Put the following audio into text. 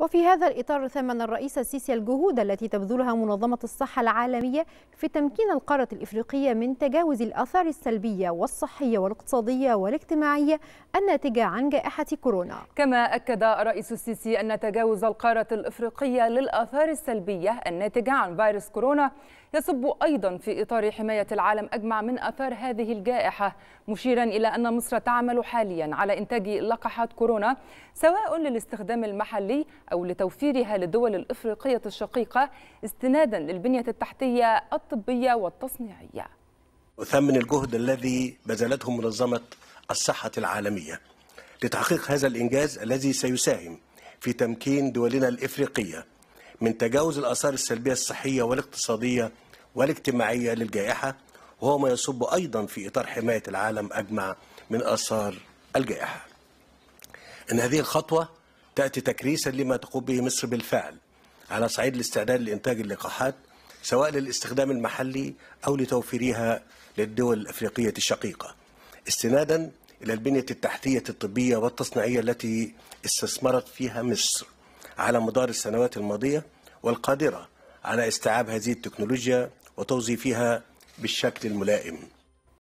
وفي هذا الإطار ثمن الرئيس السيسي الجهود التي تبذلها منظمة الصحة العالمية في تمكين القارة الإفريقية من تجاوز الآثار السلبية والصحية والاقتصادية والاجتماعية الناتجة عن جائحة كورونا كما أكد الرئيس السيسي أن تجاوز القارة الإفريقية للآثار السلبية الناتجة عن فيروس كورونا يصب أيضا في إطار حماية العالم أجمع من أثار هذه الجائحة مشيرا إلى أن مصر تعمل حاليا على إنتاج لقحات كورونا سواء للاستخدام المحلي أو لتوفيرها للدول الإفريقية الشقيقة استنادا للبنية التحتية الطبية والتصنيعية أثمن الجهد الذي بذلته منظمة الصحة العالمية لتحقيق هذا الإنجاز الذي سيساهم في تمكين دولنا الإفريقية من تجاوز الآثار السلبية الصحية والاقتصادية والاجتماعية للجائحة وهو ما يصب أيضا في إطار حماية العالم أجمع من آثار الجائحة إن هذه الخطوة تأتي تكريسا لما تقوم به مصر بالفعل على صعيد الاستعداد لإنتاج اللقاحات سواء للاستخدام المحلي أو لتوفيرها للدول الأفريقية الشقيقة استنادا إلى البنية التحتية الطبية والتصنيعية التي استثمرت فيها مصر على مدار السنوات الماضية والقادرة على استيعاب هذه التكنولوجيا وتوظيفها بالشكل الملائم